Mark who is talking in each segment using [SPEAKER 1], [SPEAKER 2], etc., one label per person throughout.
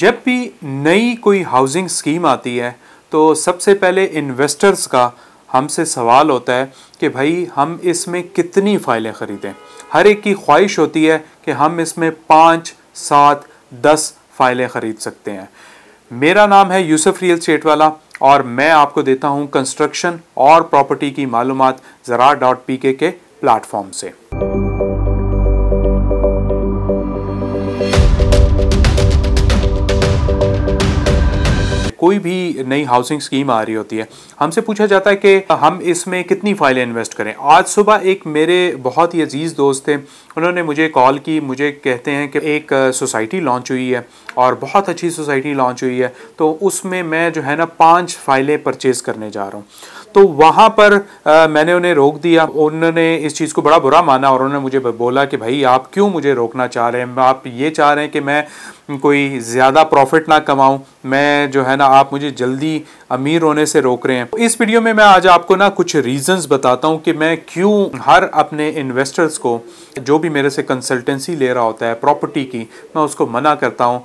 [SPEAKER 1] जब भी नई कोई हाउसिंग स्कीम आती है तो सबसे पहले इन्वेस्टर्स का हमसे सवाल होता है कि भाई हम इसमें कितनी फ़ाइलें ख़रीदें हर एक की ख्वाहिश होती है कि हम इसमें पाँच सात दस फ़ाइलें ख़रीद सकते हैं मेरा नाम है यूसुफ रियल स्टेट वाला और मैं आपको देता हूं कंस्ट्रक्शन और प्रॉपर्टी की मालूम ज़रा डॉट पी के प्लेटफॉर्म से कोई भी नई हाउसिंग स्कीम आ रही होती है हमसे पूछा जाता है कि हम इसमें कितनी फाइलें इन्वेस्ट करें आज सुबह एक मेरे बहुत ही अजीज़ दोस्त थे उन्होंने मुझे कॉल की मुझे कहते हैं कि एक सोसाइटी लॉन्च हुई है और बहुत अच्छी सोसाइटी लॉन्च हुई है तो उसमें मैं जो है ना पांच फाइलें परचेज़ करने जा रहा हूँ तो वहाँ पर आ, मैंने उन्हें रोक दिया उन्होंने इस चीज़ को बड़ा बुरा माना और उन्होंने मुझे बोला कि भाई आप क्यों मुझे रोकना चाह रहे हैं आप ये चाह रहे हैं कि मैं कोई ज़्यादा प्रॉफिट ना कमाऊं मैं जो है ना आप मुझे जल्दी अमीर होने से रोक रहे हैं तो इस वीडियो में मैं आज आपको ना कुछ रीज़न्स बताता हूँ कि मैं क्यों हर अपने इन्वेस्टर्स को जो भी मेरे से कंसल्टेंसी ले रहा होता है प्रॉपर्टी की मैं उसको मना करता हूँ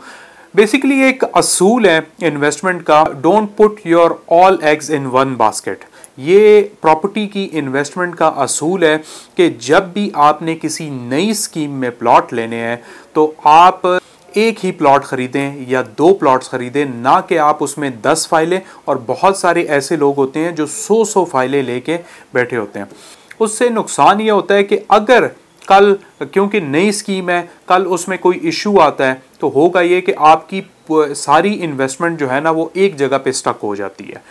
[SPEAKER 1] बेसिकली एक असूल है इन्वेस्टमेंट का don't put your all eggs in one basket ये प्रॉपर्टी की इन्वेस्टमेंट का असूल है कि जब भी आपने किसी नई स्कीम में प्लॉट लेने हैं तो आप एक ही प्लॉट ख़रीदें या दो प्लॉट्स ख़रीदें ना कि आप उसमें दस फाइलें और बहुत सारे ऐसे लोग होते हैं जो सौ सौ फाइलें लेके बैठे होते हैं उससे नुकसान ये होता है कि अगर कल क्योंकि नई स्कीम है कल उसमें कोई इशू आता है तो होगा ये कि आपकी सारी इन्वेस्टमेंट जो है ना वो एक जगह पे स्टक हो जाती है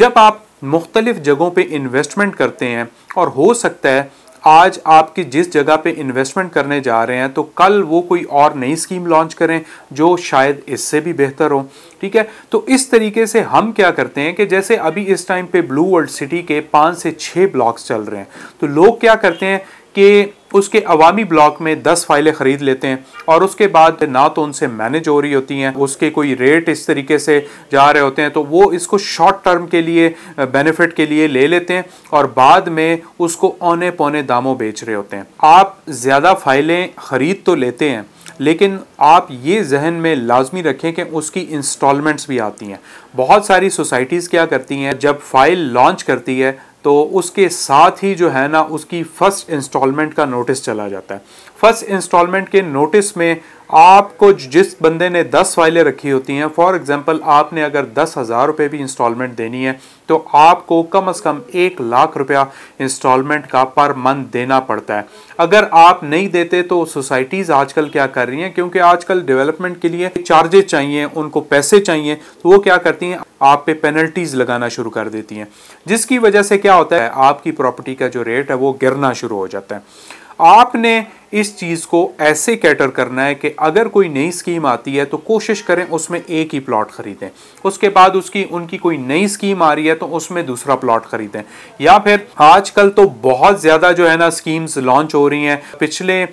[SPEAKER 1] जब आप मुख्तलिफ जगहों पे इन्वेस्टमेंट करते हैं और हो सकता है आज आपकी जिस जगह पे इन्वेस्टमेंट करने जा रहे हैं तो कल वो कोई और नई स्कीम लॉन्च करें जो शायद इससे भी बेहतर हो ठीक है तो इस तरीके से हम क्या करते हैं कि जैसे अभी इस टाइम पे ब्लू वर्ल्ड सिटी के पाँच से छः ब्लॉक्स चल रहे हैं तो लोग क्या करते हैं कि उसके अवामी ब्लॉक में दस फाइलें ख़रीद लेते हैं और उसके बाद ना तो उनसे मैनेज हो रही होती हैं उसके कोई रेट इस तरीके से जा रहे होते हैं तो वो इसको शॉर्ट टर्म के लिए बेनिफिट के लिए ले लेते हैं और बाद में उसको औने पौने दामों बेच रहे होते हैं आप ज़्यादा फाइलें ख़रीद तो लेते हैं लेकिन आप ये जहन में लाजमी रखें कि उसकी इंस्टॉलमेंट्स भी आती हैं बहुत सारी सोसाइटीज़ क्या करती हैं जब फाइल लॉन्च करती है तो उसके साथ ही जो है ना उसकी फ़र्स्ट इंस्टॉलमेंट का नोटिस चला जाता है फर्स्ट इंस्टॉलमेंट के नोटिस में आपको जिस बंदे ने 10 फाइलें रखी होती हैं फॉर एग्जांपल आपने अगर दस हज़ार रुपये भी इंस्टॉलमेंट देनी है तो आपको कम से कम एक लाख रुपया इंस्टॉलमेंट का पर मंथ देना पड़ता है अगर आप नहीं देते तो सोसाइटीज़ आजकल क्या कर रही हैं क्योंकि आजकल डेवलपमेंट के लिए चार्जेज चाहिए उनको पैसे चाहिए तो वो क्या करती हैं आप पे पेनल्टीज़ लगाना शुरू कर देती हैं जिसकी वजह से क्या होता है आपकी प्रॉपर्टी का जो रेट है वो गिरना शुरू हो जाता है आपने इस चीज़ को ऐसे कैटर करना है कि अगर कोई नई स्कीम आती है तो कोशिश करें उसमें एक ही प्लॉट ख़रीदें उसके बाद उसकी उनकी कोई नई स्कीम आ रही है तो उसमें दूसरा प्लॉट ख़रीदें या फिर आजकल तो बहुत ज़्यादा जो है ना स्कीम्स लॉन्च हो रही हैं पिछले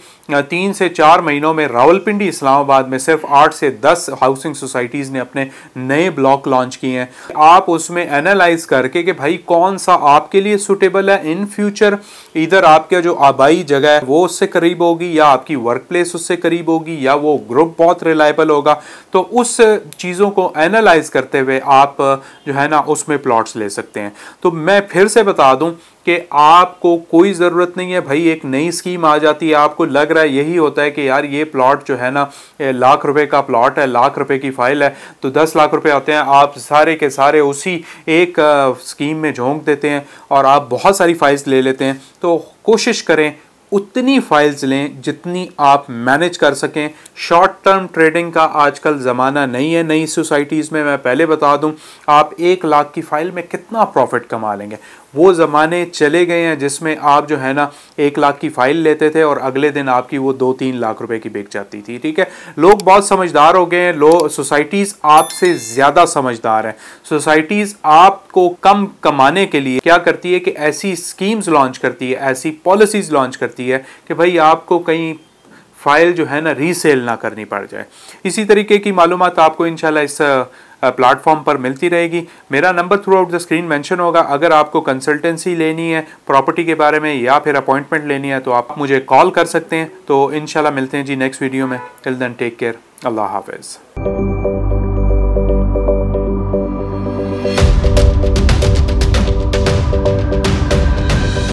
[SPEAKER 1] तीन से चार महीनों में रावलपिंडी इस्लामाबाद में सिर्फ आठ से दस हाउसिंग सोसाइटीज़ ने अपने नए ब्लॉक लॉन्च किए हैं आप उसमें एनालाइज करके कि भाई कौन सा आपके लिए सुटेबल है इन फ्यूचर इधर आपका जो आबाई जगह है वो उससे करीब हो होगी या आपकी वर्क प्लेस उससे करीब होगी या वो ग्रुप बहुत रिलायबल होगा तो उस चीज़ों को एनालाइज करते हुए आप जो है ना उसमें प्लॉट्स ले सकते हैं तो मैं फिर से बता दूं कि आपको कोई ज़रूरत नहीं है भाई एक नई स्कीम आ जाती है आपको लग रहा है यही होता है कि यार ये प्लॉट जो है ना लाख रुपए का प्लॉट है लाख रुपए की फ़ाइल है तो दस लाख रुपए आते हैं आप सारे के सारे उसी एक स्कीम में झोंक देते हैं और आप बहुत सारी फाइल्स ले लेते हैं तो कोशिश करें उतनी फाइल्स लें जितनी आप मैनेज कर सकें शॉर्ट टर्म ट्रेडिंग का आजकल ज़माना नहीं है नई सोसाइटीज़ में मैं पहले बता दूं आप एक लाख की फ़ाइल में कितना प्रॉफिट कमा लेंगे वो ज़माने चले गए हैं जिसमें आप जो है ना एक लाख की फाइल लेते थे और अगले दिन आपकी वो दो तीन लाख रुपए की बेच जाती थी ठीक है लोग बहुत समझदार हो गए हैं लोग सोसाइटीज़ आपसे ज़्यादा समझदार हैं सोसाइटीज़ आपको कम कमाने के लिए क्या करती है कि ऐसी स्कीम्स लॉन्च करती है ऐसी पॉलिसीज़ लॉन्च करती है कि भाई आपको कहीं फाइल जो है ना रीसेल ना करनी पड़ जाए इसी तरीके की मालूम आपको इन इस प्लेटफॉर्म पर मिलती रहेगी मेरा number throughout the screen mention होगा अगर आपको कंसल्टेंसी लेनी है प्रॉपर्टी के बारे में या फिर अपॉइंटमेंट लेनी है तो आप मुझे कॉल कर सकते हैं तो इन मिलते हैं जी नेक्स्ट वीडियो में टिल देन टेक केयर अल्लाह हाफिज़